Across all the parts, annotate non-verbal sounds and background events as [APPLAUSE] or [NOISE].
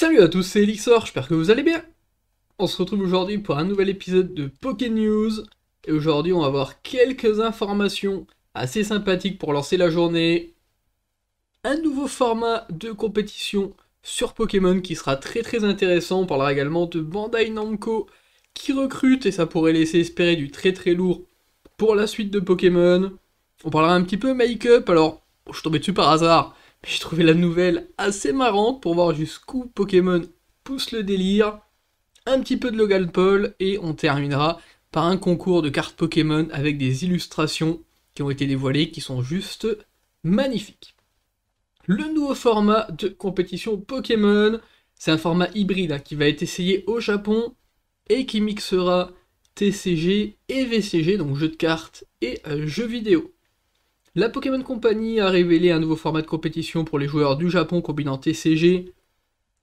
Salut à tous, c'est Elixor, j'espère que vous allez bien On se retrouve aujourd'hui pour un nouvel épisode de Poké News, et aujourd'hui on va avoir quelques informations assez sympathiques pour lancer la journée. Un nouveau format de compétition sur Pokémon qui sera très très intéressant, on parlera également de Bandai Namco qui recrute, et ça pourrait laisser espérer du très très lourd pour la suite de Pokémon. On parlera un petit peu make-up, alors je suis tombé dessus par hasard, j'ai trouvé la nouvelle assez marrante pour voir jusqu'où Pokémon pousse le délire. Un petit peu de Logan Paul et on terminera par un concours de cartes Pokémon avec des illustrations qui ont été dévoilées qui sont juste magnifiques. Le nouveau format de compétition Pokémon, c'est un format hybride hein, qui va être essayé au Japon et qui mixera TCG et VCG, donc jeux de cartes et euh, jeux vidéo. La Pokémon Company a révélé un nouveau format de compétition pour les joueurs du Japon combinant TCG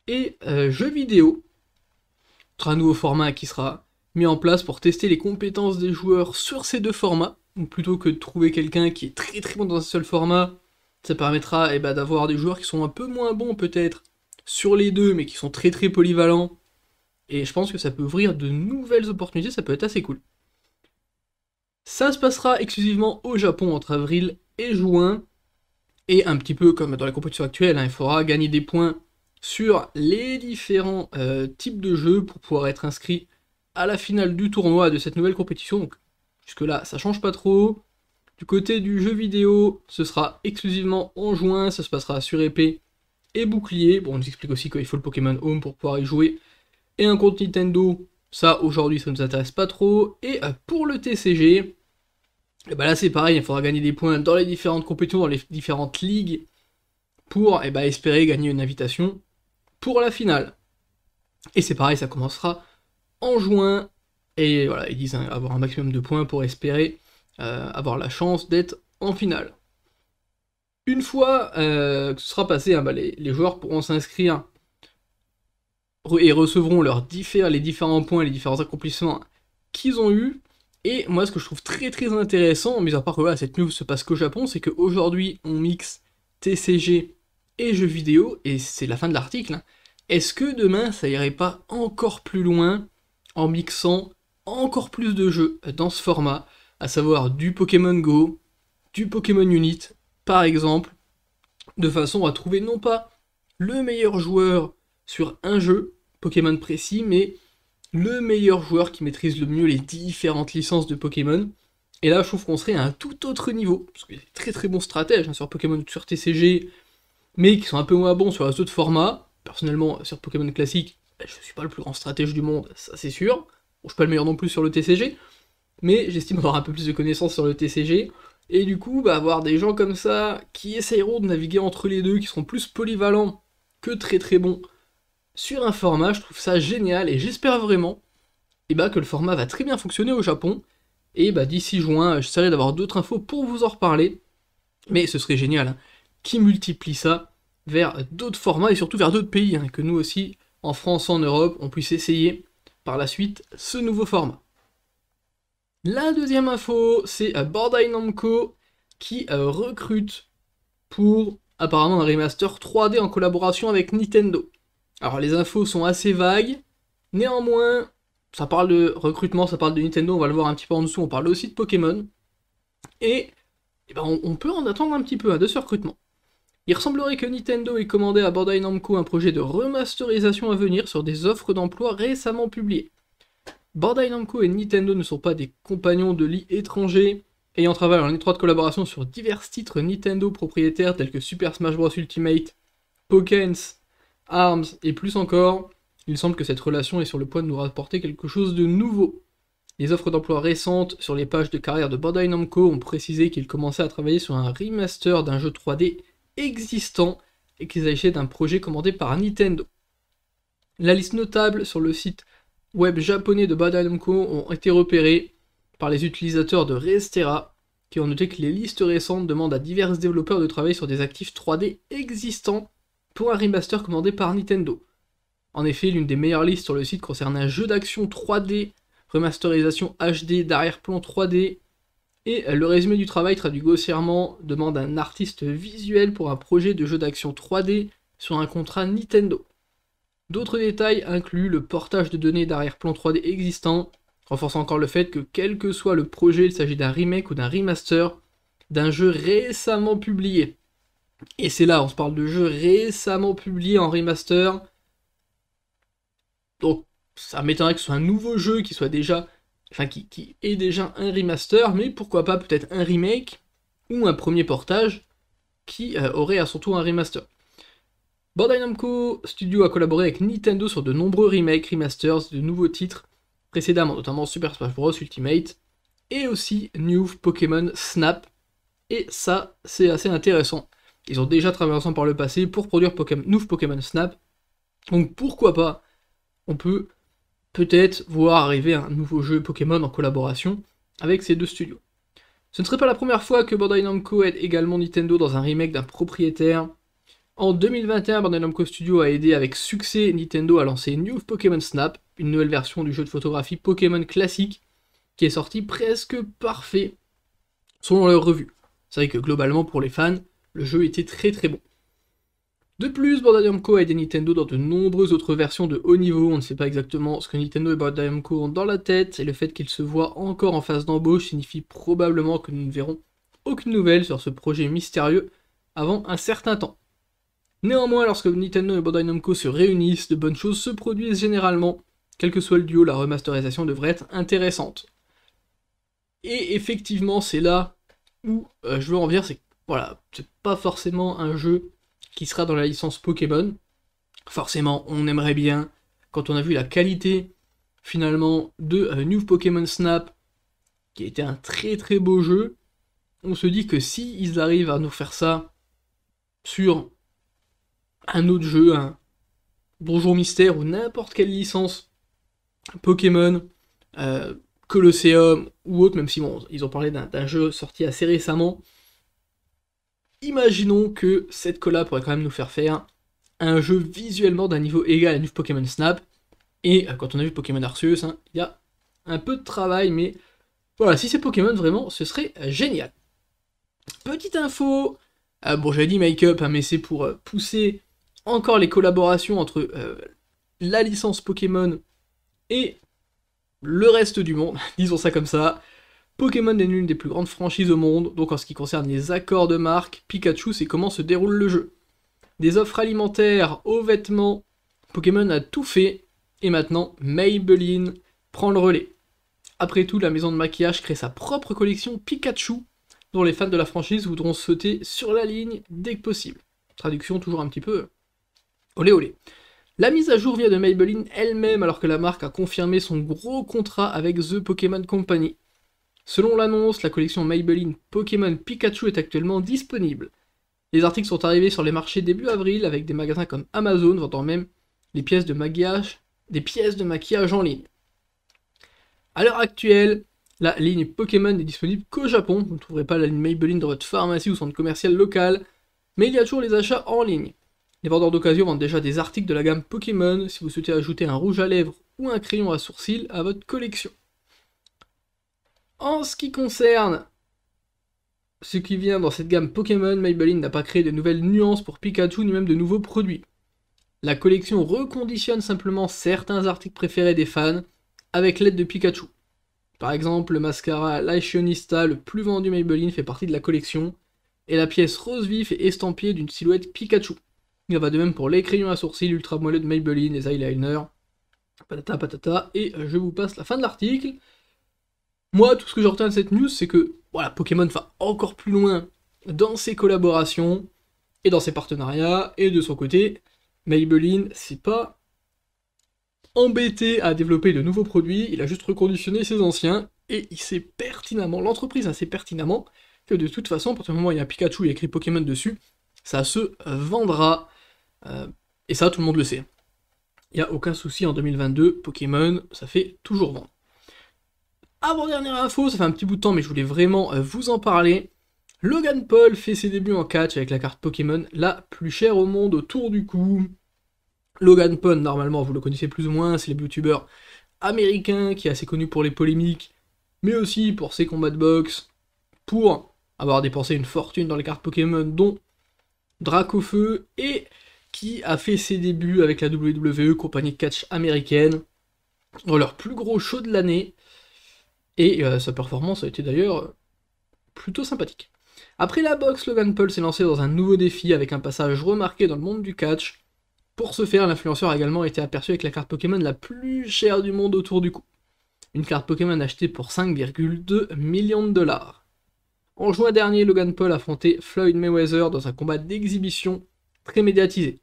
et euh, jeux vidéo. Un nouveau format qui sera mis en place pour tester les compétences des joueurs sur ces deux formats. Donc plutôt que de trouver quelqu'un qui est très très bon dans un seul format, ça permettra eh ben, d'avoir des joueurs qui sont un peu moins bons peut-être sur les deux, mais qui sont très très polyvalents. Et je pense que ça peut ouvrir de nouvelles opportunités, ça peut être assez cool. Ça se passera exclusivement au Japon entre avril et juin. Et un petit peu comme dans la compétition actuelle, hein, il faudra gagner des points sur les différents euh, types de jeux pour pouvoir être inscrit à la finale du tournoi de cette nouvelle compétition. Donc jusque-là, ça change pas trop. Du côté du jeu vidéo, ce sera exclusivement en juin, ça se passera sur épée et bouclier. Bon, on nous explique aussi qu'il faut le Pokémon Home pour pouvoir y jouer. Et un compte Nintendo, ça aujourd'hui ça ne nous intéresse pas trop. Et euh, pour le TCG, et eh ben là c'est pareil, il faudra gagner des points dans les différentes compétitions, dans les différentes ligues, pour et eh ben, espérer gagner une invitation pour la finale. Et c'est pareil, ça commencera en juin. Et voilà, ils disent hein, avoir un maximum de points pour espérer euh, avoir la chance d'être en finale. Une fois euh, que ce sera passé, hein, bah, les, joueurs pourront s'inscrire et recevront leurs les différents points les différents accomplissements qu'ils ont eus et moi, ce que je trouve très très intéressant, mis à part que cette news se passe qu'au Japon, c'est qu'aujourd'hui, on mixe TCG et jeux vidéo, et c'est la fin de l'article. Hein. Est-ce que demain, ça irait pas encore plus loin en mixant encore plus de jeux dans ce format, à savoir du Pokémon Go, du Pokémon Unit, par exemple, de façon à trouver non pas le meilleur joueur sur un jeu Pokémon précis, mais le meilleur joueur qui maîtrise le mieux les différentes licences de Pokémon. Et là, je trouve qu'on serait à un tout autre niveau, parce qu'il y a des très très bons stratèges hein, sur Pokémon sur TCG, mais qui sont un peu moins bons sur les autres formats. Personnellement, sur Pokémon classique, ben, je ne suis pas le plus grand stratège du monde, ça c'est sûr. Bon, je ne suis pas le meilleur non plus sur le TCG, mais j'estime avoir un peu plus de connaissances sur le TCG. Et du coup, bah, avoir des gens comme ça qui essayeront de naviguer entre les deux, qui seront plus polyvalents que très très bons sur un format, je trouve ça génial et j'espère vraiment eh ben, que le format va très bien fonctionner au Japon. Et bah, d'ici juin, serai d'avoir d'autres infos pour vous en reparler. Mais ce serait génial hein, qui multiplie ça vers d'autres formats et surtout vers d'autres pays, hein, que nous aussi, en France, en Europe, on puisse essayer par la suite ce nouveau format. La deuxième info, c'est euh, Bandai Namco qui euh, recrute pour apparemment un remaster 3D en collaboration avec Nintendo. Alors les infos sont assez vagues, néanmoins, ça parle de recrutement, ça parle de Nintendo, on va le voir un petit peu en dessous, on parle aussi de Pokémon. Et, eh ben, on, peut en attendre un petit peu hein, de ce recrutement. Il ressemblerait que Nintendo ait commandé à Bandai Namco un projet de remasterisation à venir sur des offres d'emploi récemment publiées. Bandai Namco et Nintendo ne sont pas des compagnons de lit étrangers, ayant travaillé en étroite collaboration sur divers titres Nintendo propriétaires tels que Super Smash Bros Ultimate, Pokémon, Arms, et plus encore, il semble que cette relation est sur le point de nous rapporter quelque chose de nouveau. Les offres d'emploi récentes sur les pages de carrière de Bandai Namco ont précisé qu'ils commençaient à travailler sur un remaster d'un jeu 3D existant et qu'ils agissaient d'un projet commandé par Nintendo. La liste notable sur le site web japonais de Bandai Namco ont été repérées par les utilisateurs de Restera qui ont noté que les listes récentes demandent à divers développeurs de travailler sur des actifs 3D existants pour un remaster commandé par Nintendo. En effet, l'une des meilleures listes sur le site concerne un jeu d'action 3D, remasterisation HD d'arrière-plan 3D, et le résumé du travail traduit grossièrement demande un artiste visuel pour un projet de jeu d'action 3D sur un contrat Nintendo. D'autres détails incluent le portage de données d'arrière-plan 3D existant, renforçant encore le fait que quel que soit le projet, il s'agit d'un remake ou d'un remaster d'un jeu récemment publié. Et c'est là, on se parle de jeux récemment publiés en remaster. Donc, ça m'étonnerait que ce soit un nouveau jeu qui soit déjà. Enfin, qui, est déjà un remaster, mais pourquoi pas peut-être un remake ou un premier portage qui euh, aurait à son tour un remaster. Bandai Namco Studio a collaboré avec Nintendo sur de nombreux remakes, remasters de nouveaux titres précédemment, notamment Super Smash Bros Ultimate et aussi New Pokémon Snap. Et ça, c'est assez intéressant. Ils ont déjà traversé ensemble par le passé pour produire Pokémon, Pokémon Snap. Donc pourquoi pas On peut peut-être voir arriver un nouveau jeu Pokémon en collaboration avec ces deux studios. Ce ne serait pas la première fois que Bandai Namco aide également Nintendo dans un remake d'un propriétaire. En 2021, Bandai Namco Studio a aidé avec succès Nintendo à lancer New Pokémon Snap, une nouvelle version du jeu de photographie Pokémon classique qui est sorti presque parfait selon leur revue. C'est vrai que globalement pour les fans, le jeu était très très bon. De plus, Bandai Namco a aidé Nintendo dans de nombreuses autres versions de haut niveau, on ne sait pas exactement ce que Nintendo et Bandai Namco ont dans la tête, et le fait qu'ils se voient encore en phase d'embauche signifie probablement que nous ne verrons aucune nouvelle sur ce projet mystérieux avant un certain temps. Néanmoins, lorsque Nintendo et Bandai Namco se réunissent, de bonnes choses se produisent généralement. Quel que soit le duo, la remasterisation devrait être intéressante. Et effectivement, c'est là où euh, je veux en venir, c'est voilà, c'est pas forcément un jeu qui sera dans la licence Pokémon. Forcément, on aimerait bien, quand on a vu la qualité finalement de euh, New Pokémon Snap, qui était un très très beau jeu, on se dit que si ils arrivent à nous faire ça sur un autre jeu, un Bonjour Mystère ou n'importe quelle licence Pokémon, euh, Colosseum ou autre, même si bon, ils ont parlé d'un jeu sorti assez récemment, imaginons que cette collab pourrait quand même nous faire faire un jeu visuellement d'un niveau égal à New Pokémon Snap. Et euh, quand on a vu Pokémon Arceus, hein, il y a un peu de travail, mais voilà, si c'est Pokémon, vraiment, ce serait génial. Petite info, euh, bon j'avais dit Make Up, hein, mais c'est pour euh, pousser encore les collaborations entre la licence Pokémon et le reste du monde, [LAUGHS] disons ça comme ça. Pokémon est l'une des plus grandes franchises au monde, donc en ce qui concerne les accords de marque, Pikachu c'est comment se déroule le jeu. Des offres alimentaires aux vêtements, Pokémon a tout fait, et maintenant Maybelline prend le relais. Après tout, la maison de maquillage crée sa propre collection Pikachu, dont les fans de la franchise voudront sauter sur la ligne dès que possible. Traduction toujours un petit peu euh, olé olé. La mise à jour vient de Maybelline elle-même alors que la marque a confirmé son gros contrat avec The Pokémon Company. Selon l'annonce, la collection Maybelline Pokémon Pikachu est actuellement disponible. Les articles sont arrivés sur les marchés début avril avec des magasins comme Amazon vendant même pièces de maquillage, des pièces de maquillage en ligne. À l'heure actuelle, la ligne Pokémon n'est disponible qu'au Japon. Vous ne trouverez pas la ligne Maybelline dans votre pharmacie ou centre commercial local, mais il y a toujours les achats en ligne. Les vendeurs d'occasion vendent déjà des articles de la gamme Pokémon si vous souhaitez ajouter un rouge à lèvres ou un crayon à sourcils à votre collection. En ce qui concerne ce qui vient dans cette gamme Pokémon, Maybelline n'a pas créé de nouvelles nuances pour Pikachu ni même de nouveaux produits. La collection reconditionne simplement certains articles préférés des fans avec l'aide de Pikachu. Par exemple, le mascara Lycionista, le plus vendu Maybelline, fait partie de la collection, et la pièce rose vif est estampillée d'une silhouette Pikachu. Il en va de même pour les crayons à sourcils ultra moelleux de Maybelline, les eyeliner. patata patata, et je vous passe la fin de l'article. Moi, tout ce que je retiens de cette news, c'est que voilà, Pokémon va encore plus loin dans ses collaborations et dans ses partenariats, et de son côté, Maybelline s'est pas embêté à développer de nouveaux produits, il a juste reconditionné ses anciens, et il sait pertinemment, l'entreprise sait pertinemment que de toute façon, pour le moment il y a Pikachu et écrit Pokémon dessus, ça se vendra. Euh, et ça, tout le monde le sait. Il n'y a aucun souci en 2022, Pokémon, ça fait toujours vendre. Avant-dernière info, ça fait un petit bout de temps, mais je voulais vraiment euh, vous en parler. Logan Paul fait ses débuts en catch avec la carte Pokémon la plus chère au monde autour du cou. Logan Paul, normalement, vous le connaissez plus ou moins, c'est le youtubeur américain qui est assez connu pour les polémiques, mais aussi pour ses combats de boxe, pour avoir dépensé une fortune dans les cartes Pokémon, dont Dracofeu, et qui a fait ses débuts avec la WWE, compagnie de catch américaine, dans leur plus gros show de l'année, et euh, sa performance a été d'ailleurs plutôt sympathique. Après la boxe, Logan Paul s'est lancé dans un nouveau défi avec un passage remarqué dans le monde du catch. Pour ce faire, l'influenceur a également été aperçu avec la carte Pokémon la plus chère du monde autour du coup. Une carte Pokémon achetée pour 5,2 millions de dollars. En juin dernier, Logan Paul a affronté Floyd Mayweather dans un combat d'exhibition très médiatisé.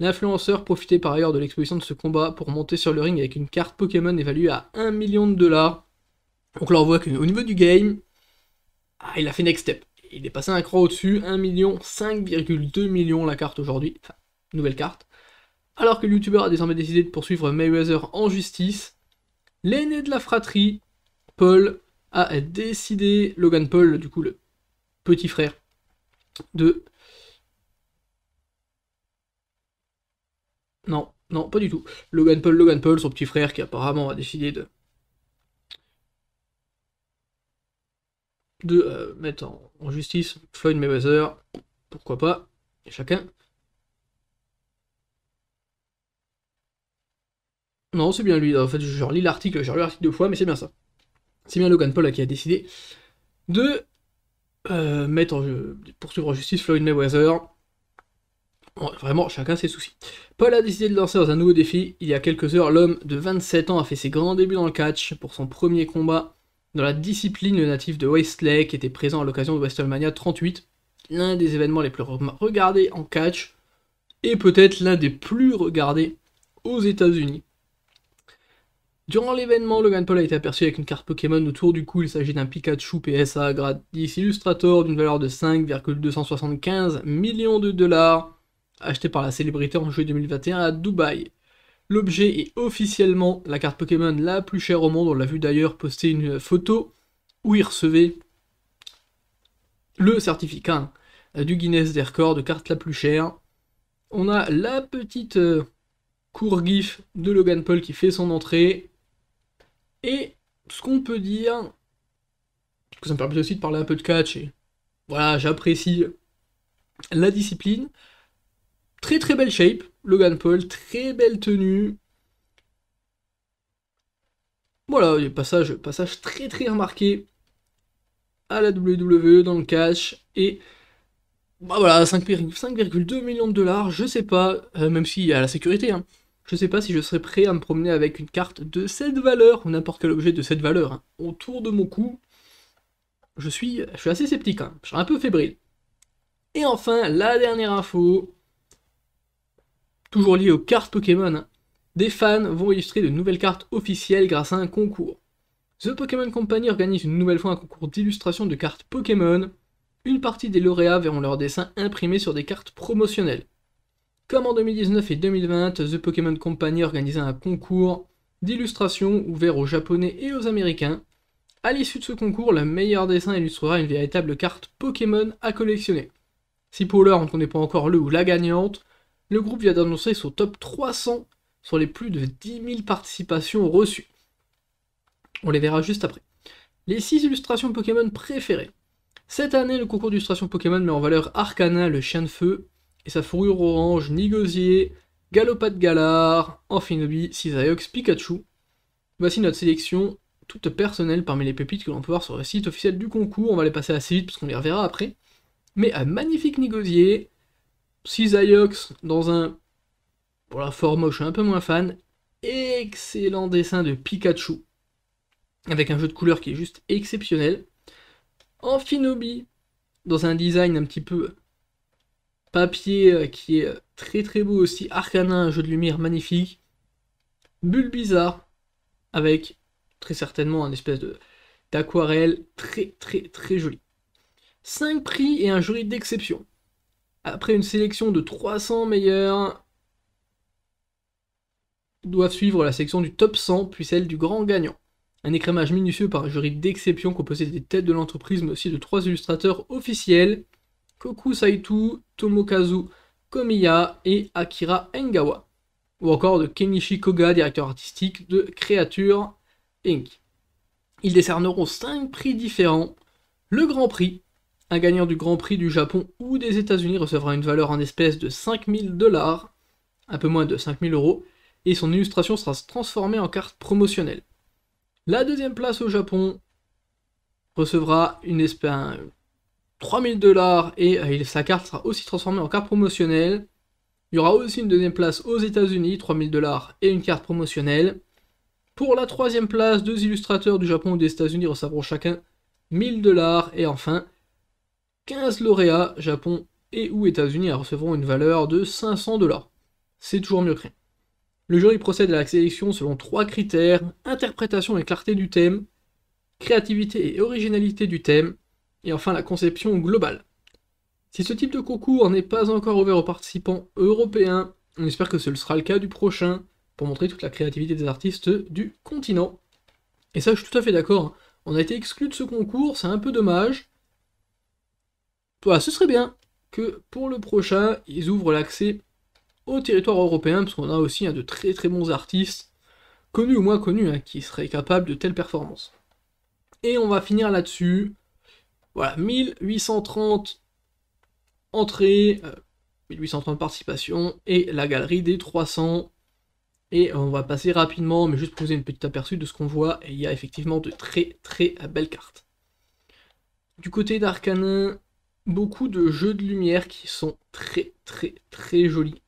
L'influenceur profitait par ailleurs de l'exposition de ce combat pour monter sur le ring avec une carte Pokémon évaluée à 1 million de dollars donc là, on voit qu'au niveau du game, ah, il a fait next step. Il est passé un croix au-dessus, 1 million, 5,2 millions la carte aujourd'hui, enfin, nouvelle carte. Alors que le youtubeur a désormais décidé de poursuivre Mayweather en justice, l'aîné de la fratrie, Paul, a décidé, Logan Paul, du coup le petit frère de... Non, non, pas du tout. Logan Paul, Logan Paul, son petit frère qui apparemment a décidé de de euh, mettre en, justice Floyd Mayweather, pourquoi pas, chacun. Non, c'est bien lui. En fait, je relis l'article, j'ai relu l'article deux fois, mais c'est bien ça. C'est bien Logan Paul qui a décidé de euh, mettre en jeu, poursuivre en justice Floyd Mayweather. Vraiment, chacun ses soucis. Paul a décidé de lancer dans un nouveau défi. Il y a quelques heures, l'homme de 27 ans a fait ses grands débuts dans le catch pour son premier combat dans la discipline, native de de qui était présent à l'occasion de WrestleMania 38, l'un des événements les plus regardés en catch et peut-être l'un des plus regardés aux États-Unis. Durant l'événement, Logan Paul a été aperçu avec une carte Pokémon autour du cou. Il s'agit d'un Pikachu PSA gratis Illustrator d'une valeur de 5,275 millions de dollars, acheté par la célébrité en juillet 2021 à Dubaï. L'objet est officiellement la carte Pokémon la plus chère au monde. On l'a vu d'ailleurs poster une photo où il recevait le certificat hein, du Guinness des records de carte la plus chère. On a la petite euh, GIF de Logan Paul qui fait son entrée. Et ce qu'on peut dire, que ça me permet aussi de parler un peu de catch, et voilà, j'apprécie la discipline. Très très belle shape, Logan Paul, très belle tenue. Voilà, passage, passage très très remarqué à la WWE dans le cash. Et bah voilà, 5,2 millions de dollars, je sais pas, euh, même s'il y a la sécurité, hein. je sais pas si je serais prêt à me promener avec une carte de cette valeur, ou n'importe quel objet de cette valeur, hein. autour de mon cou. Je suis, je suis assez sceptique, hein. je suis un peu fébrile. Et enfin, la dernière info, toujours lié aux cartes Pokémon, des fans vont illustrer de nouvelles cartes officielles grâce à un concours. The Pokémon Company organise une nouvelle fois un concours d'illustration de cartes Pokémon. Une partie des lauréats verront leurs dessins imprimés sur des cartes promotionnelles. Comme en 2019 et 2020, The Pokémon Company organisait un concours d'illustration ouvert aux Japonais et aux Américains. À l'issue de ce concours, le meilleur dessin illustrera une véritable carte Pokémon à collectionner. Si pour l'heure on ne pas encore le ou la gagnante, le groupe vient d'annoncer son top 300 sur les plus de 10 000 participations reçues. On les verra juste après. Les 6 illustrations Pokémon préférées. Cette année, le concours d'illustration Pokémon met en valeur Arcana, le chien de feu, et sa fourrure orange, Nigosier, Galopat de Galar, Amphinobi, Cisaiox, Pikachu. Voici notre sélection toute personnelle parmi les pépites que l'on peut voir sur le site officiel du concours. On va les passer assez vite parce qu'on les reverra après. Mais un magnifique Nigosier, Cisaiox dans un... Pour la forme, je suis un peu moins fan. Excellent dessin de Pikachu. Avec un jeu de couleurs qui est juste exceptionnel. Amphinobi, dans un design un petit peu papier euh, qui est euh, très très beau aussi. Arcana, un jeu de lumière magnifique. Bulle bizarre, avec très certainement un espèce de d'aquarelle très très très joli. 5 prix et un jury d'exception. Après une sélection de 300 meilleurs, doivent suivre la sélection du top 100 puis celle du grand gagnant. Un écrémage minutieux par un jury d'exception composé des têtes de l'entreprise mais aussi de trois illustrateurs officiels, Koku Saitu, Tomokazu Komiya et Akira Engawa, ou encore de Kenichi Koga, directeur artistique de Creature Inc. Ils décerneront cinq prix différents, le Grand Prix, un gagnant du Grand Prix du Japon ou des États-Unis recevra une valeur en espèces de 5000 dollars, un peu moins de 5000 euros, et son illustration sera transformée en carte promotionnelle. La deuxième place au Japon recevra une espèce, 3000 dollars et euh, sa carte sera aussi transformée en carte promotionnelle. Il y aura aussi une deuxième place aux États-Unis, 3000 dollars et une carte promotionnelle. Pour la troisième place, deux illustrateurs du Japon ou des États-Unis recevront chacun 1000 dollars. Et enfin, 15 lauréats, Japon et ou États-Unis, recevront une valeur de 500 dollars. C'est toujours mieux que rien. Le jury procède à la sélection selon trois critères interprétation et clarté du thème, créativité et originalité du thème, et enfin la conception globale. Si ce type de concours n'est pas encore ouvert aux participants européens, on espère que ce sera le cas du prochain pour montrer toute la créativité des artistes du continent. Et ça, je suis tout à fait d'accord. Hein. On a été exclu de ce concours, c'est un peu dommage. Voilà, bah, ce serait bien que pour le prochain, ils ouvrent l'accès au territoire européen, parce qu'on a aussi un hein, de très très bons artistes, connus ou moins connus, hein, qui seraient capables de telles performances. Et on va finir là-dessus. Voilà, 1830 entrées, 1830 euh, participations, et la galerie des 300. Et on va passer rapidement, mais juste pour vous donner une petite aperçu de ce qu'on voit, et il y a effectivement de très très belles cartes. Du côté d'Arcanin, beaucoup de jeux de lumière qui sont très très très jolis.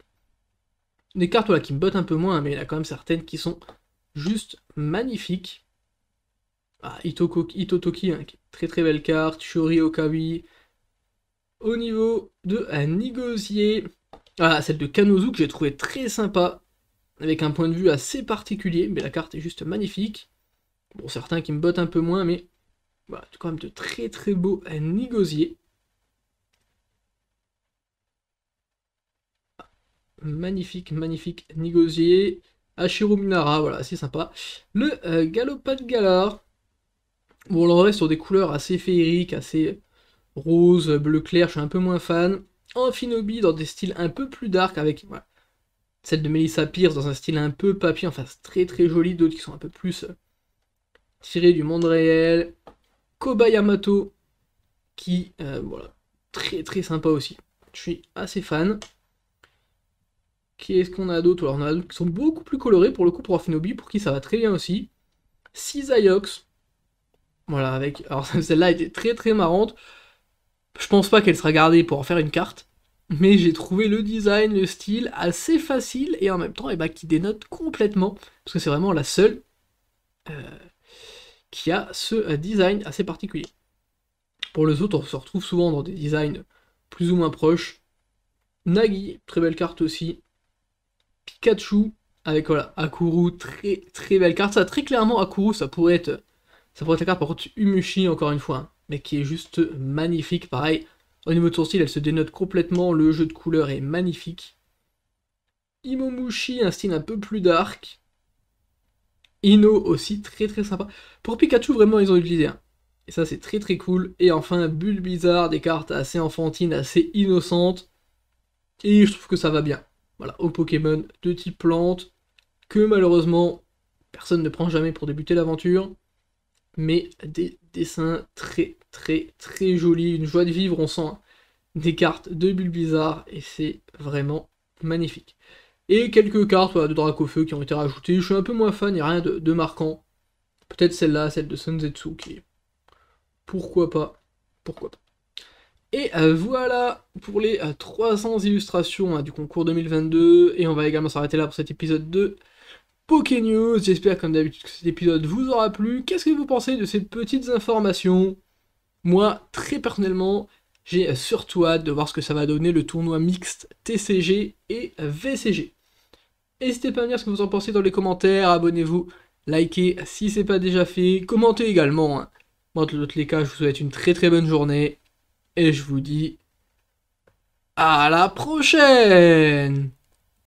Des cartes qui me bottent un peu moins, hein, mais il y en a quand même certaines qui sont juste magnifiques. Ah, Itotoki, hein, très très belle carte, Shuri Okawi. Au niveau de un négocier, ah, celle de Kanozu que j'ai trouvé très sympa, avec un point de vue assez particulier, mais la carte est juste magnifique. Bon, certains qui me bottent un peu moins, mais voilà, quand même de très très beaux Nigosier. magnifique, magnifique Nigosier. Ashirominara, Minara, voilà, c'est sympa. Le euh, Galopat Galar. Bon, on reste sur des couleurs assez féeriques, assez rose, bleu clair, je suis un peu moins fan. Amphinobi dans des styles un peu plus dark avec voilà, celle de Melissa Pierce dans un style un peu papier, enfin très très joli, d'autres qui sont un peu plus euh, tirés du monde réel. Kobayamato qui, euh, voilà, très très sympa aussi. Je suis assez fan. Qu'est-ce qu'on a d'autre Alors, on a d'autres qui sont beaucoup plus colorés pour le coup pour Afinobi, pour qui ça va très bien aussi. Cisaiox. Voilà, avec. Alors, [LAUGHS] celle-là était très très marrante. Je pense pas qu'elle sera gardée pour en faire une carte. Mais j'ai trouvé le design, le style assez facile et en même temps, eh ben, qui dénote complètement. Parce que c'est vraiment la seule euh, qui a ce euh, design assez particulier. Pour les autres, on se retrouve souvent dans des designs plus ou moins proches. Nagi, très belle carte aussi. Pikachu avec voilà, Akuru, très très belle carte. Ça, très clairement, Akuru, ça pourrait être, ça pourrait être la carte. Par contre, Umushi, encore une fois, hein, mais qui est juste magnifique. Pareil, au niveau de sourcil, elle se dénote complètement. Le jeu de couleurs est magnifique. Imomushi, un style un peu plus dark. Ino aussi, très très sympa. Pour Pikachu, vraiment, ils ont utilisé, hein. Et ça, c'est très très cool. Et enfin, Bulle Bizarre, des cartes assez enfantines, assez innocentes. Et je trouve que ça va bien voilà, aux Pokémon de type plante, que malheureusement personne ne prend jamais pour débuter l'aventure, mais des dessins très très très jolis, une joie de vivre, on sent hein. des cartes de Bulbizarre et c'est vraiment magnifique. Et quelques cartes de Dracofeu qui ont été rajoutées, je suis un peu moins fan, il n'y a rien de, de marquant. Peut-être celle-là, celle de Sunzetsu qui est... Pourquoi pas Pourquoi pas et euh, voilà pour les 300 euh, illustrations hein, du concours 2022. Et on va également s'arrêter là pour cet épisode de Poké News, j'espère comme d'habitude que cet épisode vous aura plu. Qu'est-ce que vous pensez de ces petites informations Moi, très personnellement, j'ai surtout hâte de voir ce que ça va donner le tournoi mixte TCG et VCG. N'hésitez pas à me dire ce que vous en pensez dans les commentaires, abonnez-vous, likez si c'est pas déjà fait, commentez également. Moi, hein. dans tous les cas, je vous souhaite une très très bonne journée et je vous dis à la prochaine